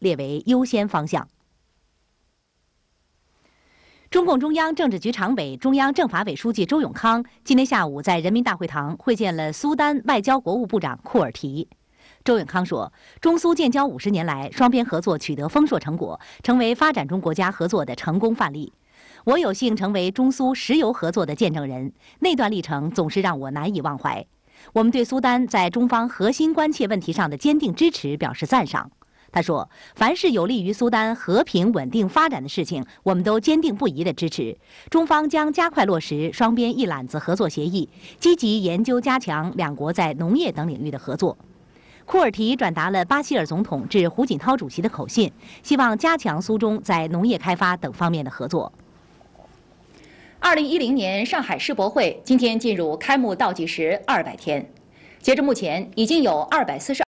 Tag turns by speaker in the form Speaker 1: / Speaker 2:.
Speaker 1: 列为优先方向。中共中央政治局常委、中央政法委书记周永康今天下午在人民大会堂会见了苏丹外交国务部长库尔提。周永康说：“中苏建交五十年来，双边合作取得丰硕成果，成为发展中国家合作的成功范例。我有幸成为中苏石油合作的见证人，那段历程总是让我难以忘怀。我们对苏丹在中方核心关切问题上的坚定支持表示赞赏。”他说：“凡是有利于苏丹和平稳定发展的事情，我们都坚定不移的支持。中方将加快落实双边一揽子合作协议，积极研究加强两国在农业等领域的合作。”库尔提转达了巴希尔总统致胡锦涛主席的口信，希望加强苏中在农业开发等方面的合作。
Speaker 2: 二零一零年上海世博会今天进入开幕倒计时二百天，截至目前已经有二百四十二。